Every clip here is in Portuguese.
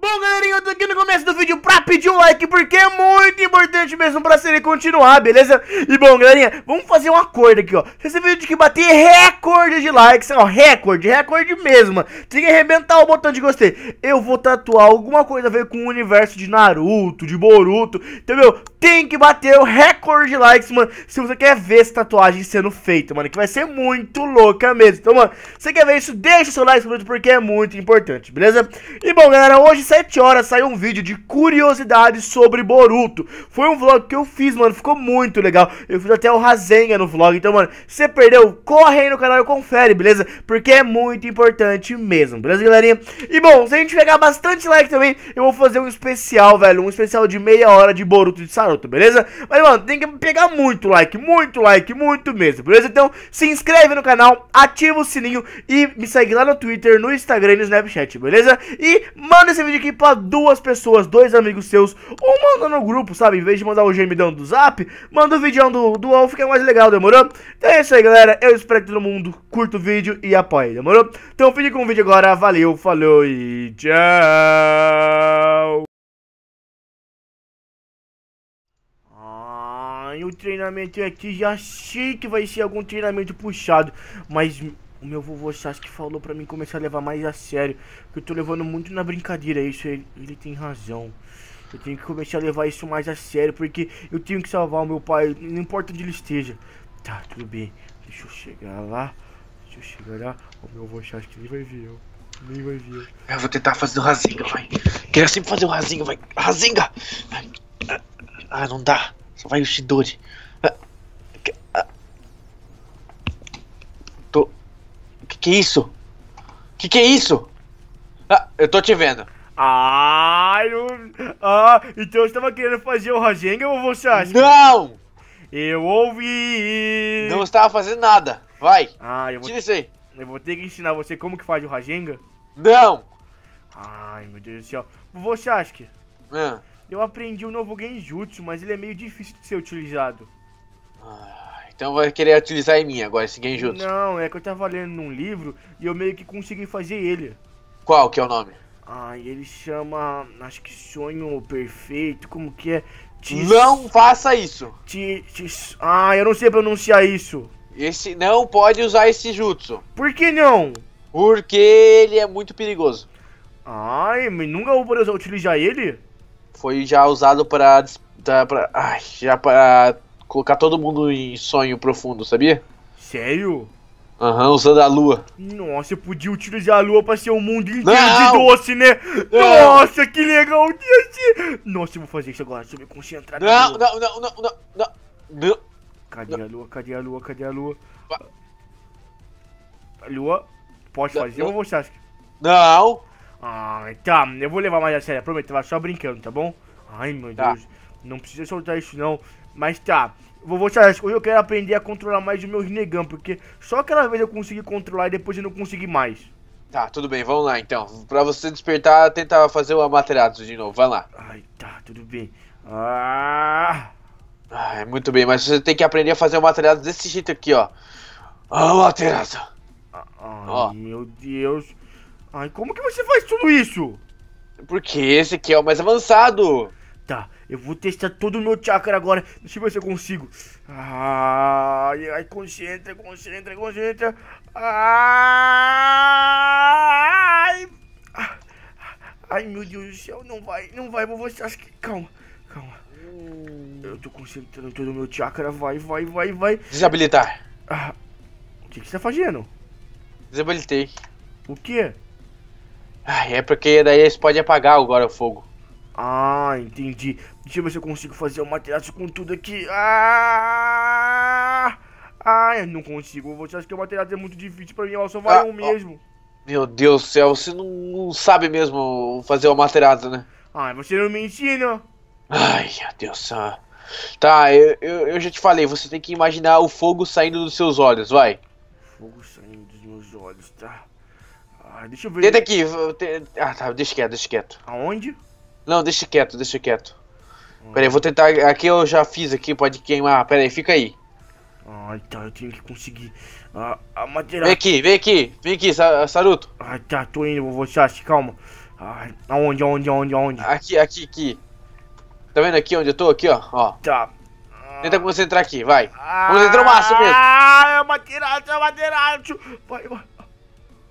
Bom, galerinha, eu tô aqui no começo do vídeo pra pedir um like, porque é muito importante mesmo pra série continuar, beleza? E bom, galerinha, vamos fazer um acordo aqui, ó. esse vídeo tem que bater recorde de likes, ó, recorde, recorde mesmo, tem que arrebentar o botão de gostei. Eu vou tatuar alguma coisa a ver com o universo de Naruto, de Boruto, entendeu? Tem que bater o recorde de likes, mano, se você quer ver essa tatuagem sendo feita, mano, que vai ser muito louca mesmo. Então, mano, se você quer ver isso, deixa o seu like, porque é muito importante, beleza? E bom, galera, hoje 7 horas saiu um vídeo de curiosidades sobre Boruto. Foi um vlog que eu fiz, mano, ficou muito legal. Eu fiz até o Rasenga no vlog, então, mano, se você perdeu, corre aí no canal e confere, beleza? Porque é muito importante mesmo, beleza, galerinha? E, bom, se a gente pegar bastante like também, eu vou fazer um especial, velho, um especial de meia hora de Boruto de Saruto, beleza? Mas, mano, tem que pegar muito like, muito like, muito mesmo, beleza? Então, se inscreve no canal, ativa o sininho e me segue lá no Twitter, no Instagram e no Snapchat, beleza? E manda esse vídeo de aqui pra duas pessoas, dois amigos seus, ou manda no grupo, sabe? Em vez de mandar o gemidão do zap, manda o vídeo do, do UOL, fica mais legal, demorou? Então é isso aí, galera. Eu espero que todo mundo curta o vídeo e apoie, demorou? Então fique com o vídeo agora. Valeu, falou e tchau! Ai, o treinamento aqui já achei que vai ser algum treinamento puxado, mas o meu vovô Sasuke falou pra mim começar a levar mais a sério. Que eu tô levando muito na brincadeira isso, ele, ele tem razão. Eu tenho que começar a levar isso mais a sério, porque eu tenho que salvar o meu pai, não importa onde ele esteja. Tá, tudo bem. Deixa eu chegar lá. Deixa eu chegar lá. O meu vovô acha que nem vai ver eu. Nem vai ver. Eu vou tentar fazer o Razinga, vai. Queria sempre fazer o Razinga, vai. Razinga! Ah, não dá. Só vai o Shidori. Que isso? Que que é isso? Ah, eu tô te vendo. Ah, eu... ah, então eu estava querendo fazer o rajenga ou você acha? Não! Eu ouvi! Não estava fazendo nada. Vai. Ah, eu vou... Tira isso aí. Eu vou ter que ensinar você como que faz o rajenga. Não! Ai, meu Deus do céu. Você acha que... Ah. Eu aprendi um novo Genjutsu, mas ele é meio difícil de ser utilizado. Ah. Então vai querer utilizar em mim agora, esse Genjutsu. Não, é que eu tava lendo num livro e eu meio que consegui fazer ele. Qual que é o nome? Ah, ele chama. Acho que Sonho Perfeito, como que é? Tis... Não faça isso! Tis... Tis... Ah, eu não sei pronunciar isso. Esse não pode usar esse jutsu. Por que não? Porque ele é muito perigoso. Ai, mas nunca vou poder utilizar ele? Foi já usado para. Pra, pra, ai, já para colocar todo mundo em sonho profundo, sabia? Sério? Aham, uhum, usando a lua. Nossa, eu podia utilizar a lua pra ser um mundo inteiro de doce, né? Não. É. Nossa, que legal desse! Nossa, eu vou fazer isso agora, deixa eu me concentrar. Não, não, não, não, não, não, não. Cadê não. a lua? Cadê a lua? Cadê a lua? A lua, pode fazer não. ou você acha? Não. Ah, tá, eu vou levar mais a sério, prometo, tava só brincando, tá bom? Ai, meu tá. Deus, não precisa soltar isso não. Mas tá. Vou te eu quero aprender a controlar mais os meus negão, porque só aquela vez eu consegui controlar e depois eu não consegui mais. Tá, tudo bem, vamos lá então. Pra você despertar, tenta fazer o Amaterasu de novo, vai lá. Ai, tá, tudo bem. Ah... ai ah, é muito bem, mas você tem que aprender a fazer o Amaterasu desse jeito aqui, ó. Amaterasu. Ai, ó. meu Deus. Ai, como que você faz tudo isso? Porque esse aqui é o mais avançado. Tá, eu vou testar todo o meu chakra agora. Deixa eu ver se eu consigo. Ai, ai, concentra, concentra, concentra. Ai, ai meu Deus do céu, não vai, não vai, vou acho que. Calma, calma. Eu tô concentrando todo o meu chakra, vai, vai, vai, vai. Desabilitar. Ah, o que, que você tá fazendo? Desabilitei. O quê? Ah, é porque daí eles podem apagar agora o fogo. Ah, entendi. Deixa eu ver se eu consigo fazer o materaço com tudo aqui. Ah! Ah, eu não consigo. Você acha que o materaço é muito difícil pra mim? Eu só vai ah, um mesmo. Meu Deus do céu, você não, não sabe mesmo fazer o materaço, né? Ah, você não me ensina. Ai, meu Deus do Tá, eu, eu, eu já te falei, você tem que imaginar o fogo saindo dos seus olhos, vai. Fogo saindo dos meus olhos, tá? Ah, deixa eu ver. Tenta aqui. Ah, tá, deixa quieto, deixa quieto. Aonde? Não, deixa quieto, deixa quieto. Hum. vou tentar. Aqui eu já fiz aqui, pode queimar. Peraí, fica aí. Ai tá, eu tenho que conseguir a, ah, a madeira. Vem aqui, vem aqui, vem aqui, Saruto. Ai tá, tô indo, Vou Sashi, calma. Ai, aonde, aonde, aonde, aonde? Aqui, aqui, aqui. Tá vendo aqui onde eu tô? Aqui, ó. ó. Tá. Tenta ah. concentrar aqui, vai. Ah, entrar, o máximo mesmo. Ah, é madeirado, é madeirado. Vai, vai.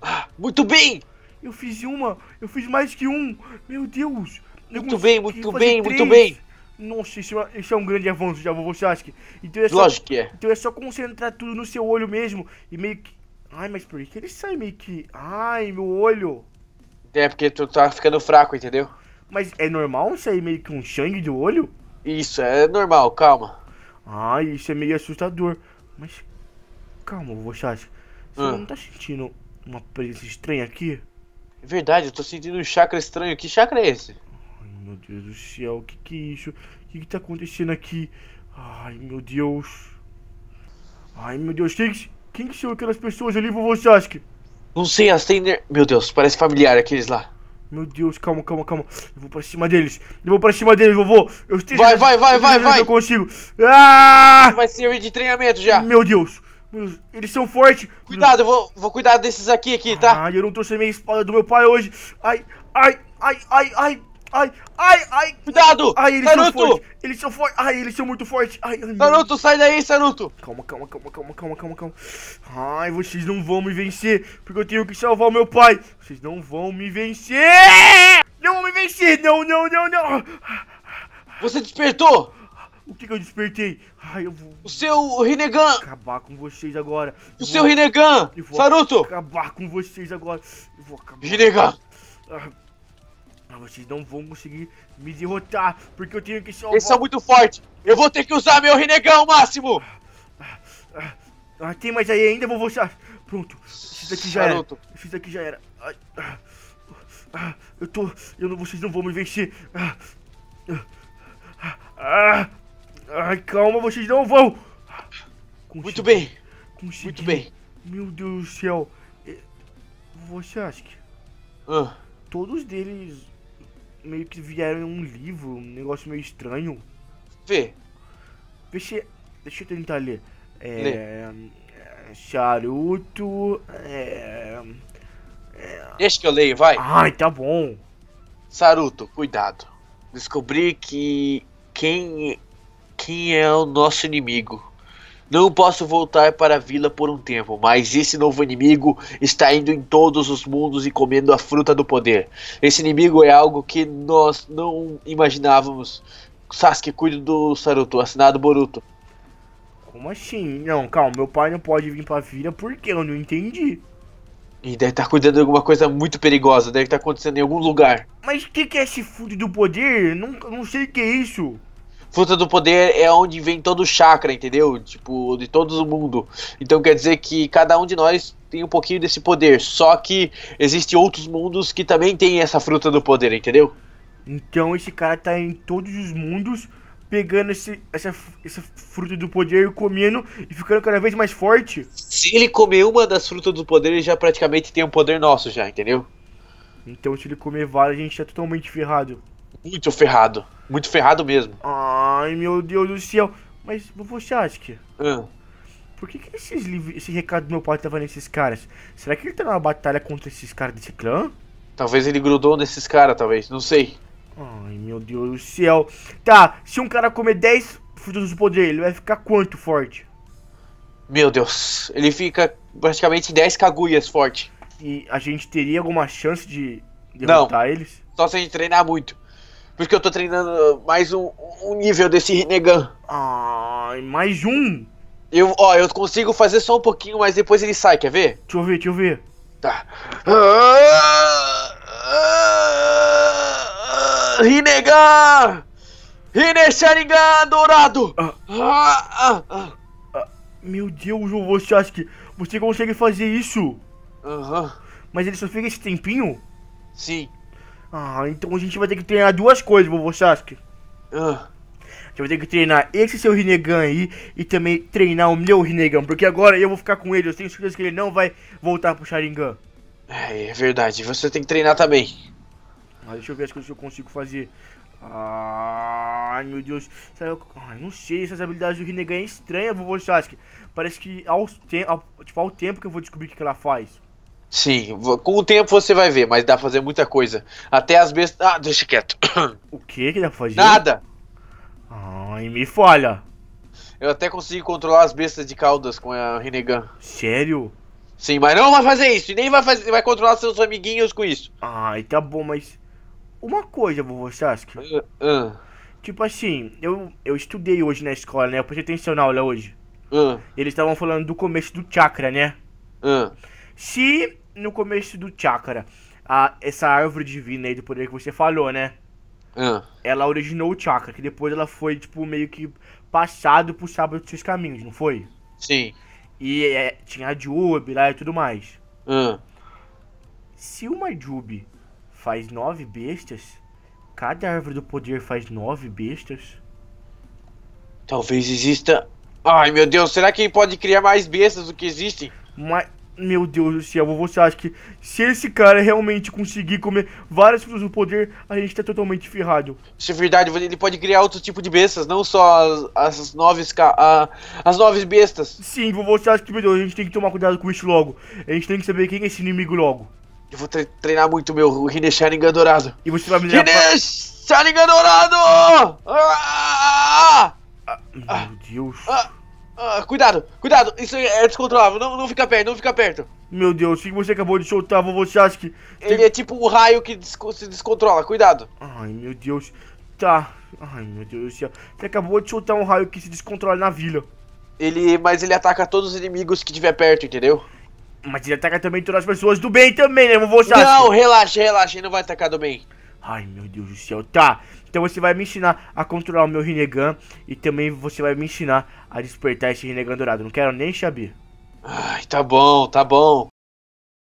Ah, muito bem. Eu fiz uma, eu fiz mais que um. Meu Deus. Muito bem, muito bem, muito bem. Nossa, isso é, isso é, um grande avanço, já você acha que? Então é só, Lógico que é. Então é só concentrar tudo no seu olho mesmo e meio que. Ai, mas por que ele sai meio que. Ai, meu olho. É porque tu tá ficando fraco, entendeu? Mas é normal sair meio que um sangue do olho? Isso, é normal, calma. Ai, isso é meio assustador. Mas. Calma, você acha? Você hum. não tá sentindo uma presença estranha aqui? É verdade, eu tô sentindo um chakra estranho. Que chakra é esse? Ai, meu Deus do céu, o que que é isso? O que que tá acontecendo aqui? Ai, meu Deus. Ai, meu Deus, quem quem que são aquelas pessoas ali, vovô Sasuke? Não sei, as tender... Meu Deus, parece familiar aqueles lá. Meu Deus, calma, calma, calma. Eu vou pra cima deles. Eu vou pra cima deles, vovô. Eu tenho Vai, vai, vai, vai, vai. Eu consigo. Ah! Vai servir de treinamento já. Meu Deus. Eles são fortes. Cuidado, eu vou, vou cuidar desses aqui, aqui, tá? Ah, eu não trouxe a minha espada do meu pai hoje. Ai, ai, ai, ai, ai. Ai, ai, ai. Cuidado! Ai, eles Naruto. são fortes. são fortes. Ai, eles são muito fortes. Ai, ai, Naruto, sai daí, Naruto. Calma, calma, calma, calma, calma, calma, calma. Ai, vocês não vão me vencer, porque eu tenho que salvar o meu pai. Vocês não vão me vencer! Não vão me vencer! Não, não, não, não. Você despertou? O que, que eu despertei? Ai, eu vou... O seu Rinnegan! Acabar com vocês agora. Eu o vou... seu Rinnegan! Saruto! Acabar com vocês agora. Eu vou acabar. Ah. Mas vocês não vão conseguir me derrotar, porque eu tenho que salvar... Eles são muito fortes! Eu vou ter que usar meu renegão, Máximo! Ah, ah, ah, tem mais aí ainda, vou voltar. Pronto, esses daqui já Charuto. era. daqui já era. Ah, ah, eu tô... Eu não, vocês não vão me vencer. Ah, ai, calma, vocês não vão! Consegui. Muito bem! Consegui. Muito bem! Meu Deus do céu! É, você acha que... Ah. Todos deles meio que vieram em um livro, um negócio meio estranho. Vê. Deixa, deixa eu tentar ler. É, Lê. É, charuto. É, é... Deixa que eu leio, vai. Ai, tá bom. Saruto, cuidado. Descobri que quem, quem é o nosso inimigo. Não posso voltar para a vila por um tempo, mas esse novo inimigo está indo em todos os mundos e comendo a fruta do poder. Esse inimigo é algo que nós não imaginávamos. Sasuke, cuide do Saruto, assinado Boruto. Como assim? Não, calma, meu pai não pode vir para a vila porque eu não entendi. E deve estar tá cuidando de alguma coisa muito perigosa, deve estar tá acontecendo em algum lugar. Mas o que, que, é esse fruto do poder? Não, não sei o que é isso. Fruta do Poder é onde vem todo o chakra, entendeu? Tipo, de todo o mundo. Então quer dizer que cada um de nós tem um pouquinho desse poder. Só que existem outros mundos que também têm essa fruta do poder, entendeu? Então esse cara tá em todos os mundos pegando esse, essa, essa fruta do poder e comendo e ficando cada vez mais forte. Se ele comer uma das frutas do poder, ele já praticamente tem um poder nosso já, entendeu? Então se ele comer várias, a gente tá totalmente ferrado. Muito ferrado. Muito ferrado mesmo. Ai, meu Deus do céu. Mas você acha que. Por que, que esses livros, esse recado do meu pai tava nesses caras? Será que ele tá numa batalha contra esses caras desse clã? Talvez ele grudou nesses caras, talvez. Não sei. Ai, meu Deus do céu. Tá, se um cara comer 10 frutos do poder, ele vai ficar quanto forte? Meu Deus, ele fica praticamente 10 cagulhas forte. E a gente teria alguma chance de derrotar Não, eles? Só se a gente treinar muito. Porque eu tô treinando mais um, um nível desse Rinnegan. Ai, mais um? Eu, ó, eu consigo fazer só um pouquinho, mas depois ele sai, quer ver? Deixa eu ver, deixa eu ver. Tá. Ah, Rinnegan! Rine dourado! Ah. Ah, ah. Meu Deus, você acha que você consegue fazer isso? Aham. Uhum. Mas ele só fica esse tempinho? Sim. Ah, então a gente vai ter que treinar duas coisas, vovô Sasuke. Ah. A gente vai ter que treinar esse seu Rinnegan aí e também treinar o meu Rinnegan, porque agora eu vou ficar com ele, eu tenho certeza que ele não vai voltar pro Sharingan. É, é verdade, você tem que treinar também. Ah, deixa eu ver as coisas que eu consigo fazer. Ai, meu Deus. Ai, não sei, essas habilidades do Rinnegan é estranha, vovô Sasuke. Parece que ao, ao, tipo, ao tempo que eu vou descobrir o que, que ela faz. Sim, com o tempo você vai ver, mas dá pra fazer muita coisa. Até as bestas. Ah, deixa quieto. O que que dá pra fazer? Nada! Ai, me falha. Eu até consegui controlar as bestas de caudas com a Renegan. Sério? Sim, mas não vai fazer isso, e nem vai fazer, vai controlar seus amiguinhos com isso. Ai, tá bom, mas. Uma coisa, vovô Sasuke. Uh, uh. Tipo assim, eu, eu estudei hoje na escola, né? Eu prestei atenção na aula hoje. Uh. Eles estavam falando do começo do chakra, né? Se no começo do Chakra, a, essa árvore divina aí do poder que você falou, né? Ah. Ela originou o Chakra, que depois ela foi, tipo, meio que passado pro sábado dos seus caminhos, não foi? Sim. E é, tinha a Jube lá e tudo mais. Ah. Se uma Jube faz nove bestas, cada árvore do poder faz nove bestas. Talvez exista. Ai meu Deus, será que pode criar mais bestas do que existem? Mas meu Deus do céu, você acha que se esse cara realmente conseguir comer várias pessoas do poder, a gente tá totalmente ferrado. Isso é verdade, ele pode criar outro tipo de bestas, não só as, as nove a, as nove bestas. Sim, você acha que, meu Deus, a gente tem que tomar cuidado com isso logo. A gente tem que saber quem é esse inimigo logo. Eu vou tre treinar muito meu Rine dourado. E você vai me Rine pra... Sharingan dourado! Ah! Ah, meu ah! Deus. Ah! Ah, cuidado, cuidado, isso é descontrolável, não, não fica perto, não fica perto. Meu Deus, o que você acabou de soltar, vovô Sasuke? Ele é tipo um raio que se descontrola, cuidado. Ai, meu Deus, tá. Ai, meu Deus do céu, você acabou de soltar um raio que se descontrola na vila. Ele, mas ele ataca todos os inimigos que tiver perto, entendeu? Mas ele ataca também todas as pessoas do bem também, né, vovô Sasuke? Não, relaxa, relaxa, ele não vai atacar do bem. Ai, meu Deus do céu, tá. Então você vai me ensinar a controlar o meu Rinnegan e também você vai me ensinar a despertar esse Rinnegan dourado. Não quero nem saber. Ai, tá bom, tá bom.